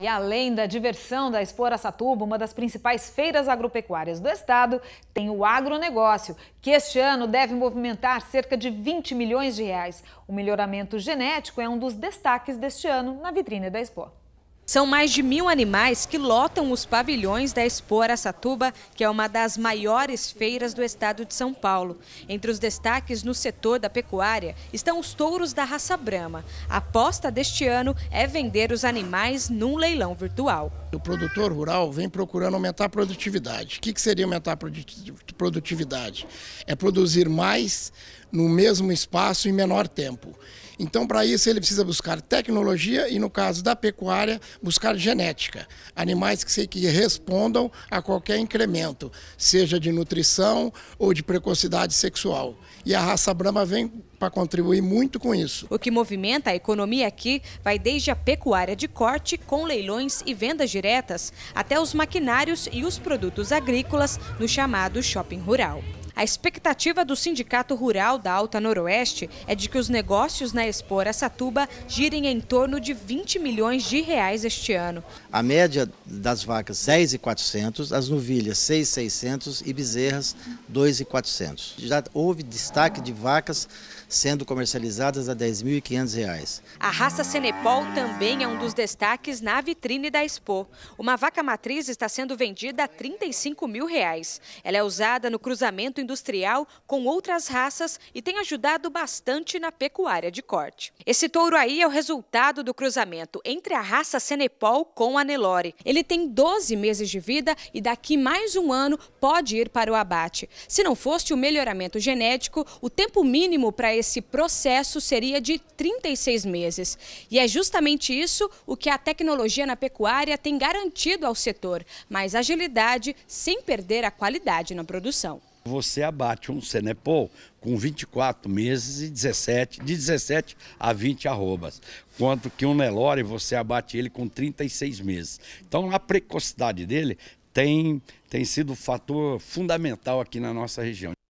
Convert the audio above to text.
E além da diversão da Expo Satuba, uma das principais feiras agropecuárias do estado, tem o agronegócio, que este ano deve movimentar cerca de 20 milhões de reais. O melhoramento genético é um dos destaques deste ano na vitrine da Expo. São mais de mil animais que lotam os pavilhões da Expo Aracatuba, que é uma das maiores feiras do estado de São Paulo. Entre os destaques no setor da pecuária estão os touros da raça Brama. A aposta deste ano é vender os animais num leilão virtual o produtor rural vem procurando aumentar a produtividade. O que, que seria aumentar a produtividade? É produzir mais no mesmo espaço em menor tempo. Então, para isso, ele precisa buscar tecnologia e, no caso da pecuária, buscar genética. Animais que, que respondam a qualquer incremento, seja de nutrição ou de precocidade sexual. E a raça Brahma vem para contribuir muito com isso. O que movimenta a economia aqui vai desde a pecuária de corte, com leilões e vendas diretas, até os maquinários e os produtos agrícolas no chamado shopping rural. A expectativa do Sindicato Rural da Alta Noroeste é de que os negócios na Expo Aracatuba girem em torno de 20 milhões de reais este ano. A média das vacas 10,400, as novilhas 6,600 e bezerras 2,400. Já houve destaque de vacas sendo comercializadas a R$ reais. A raça Senepol também é um dos destaques na vitrine da Expo. Uma vaca matriz está sendo vendida a R$ 35 mil. Reais. Ela é usada no cruzamento industrial com outras raças e tem ajudado bastante na pecuária de corte. Esse touro aí é o resultado do cruzamento entre a raça Senepol com a Nelore. Ele tem 12 meses de vida e daqui mais um ano pode ir para o abate. Se não fosse o melhoramento genético, o tempo mínimo para esse processo seria de 36 meses. E é justamente isso o que a tecnologia na pecuária tem garantido ao setor, mais agilidade sem perder a qualidade na produção. Você abate um Senepol com 24 meses e 17, de 17 a 20 arrobas, quanto que um Nelore você abate ele com 36 meses. Então a precocidade dele tem, tem sido um fator fundamental aqui na nossa região.